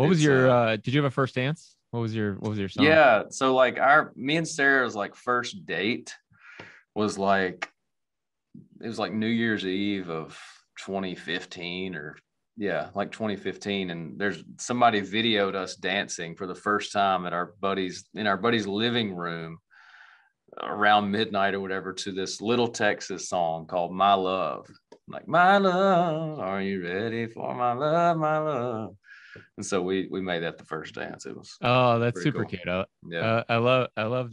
What was your? Uh, uh, did you have a first dance? What was your? What was your song? Yeah, so like our me and Sarah's like first date was like it was like New Year's Eve of 2015 or yeah, like 2015. And there's somebody videoed us dancing for the first time at our buddy's in our buddy's living room around midnight or whatever to this little Texas song called My Love. I'm like, my love, are you ready for my love? My love and so we we made that the first dance. It was oh, that's super cool. cute. I, yeah, uh, I love I love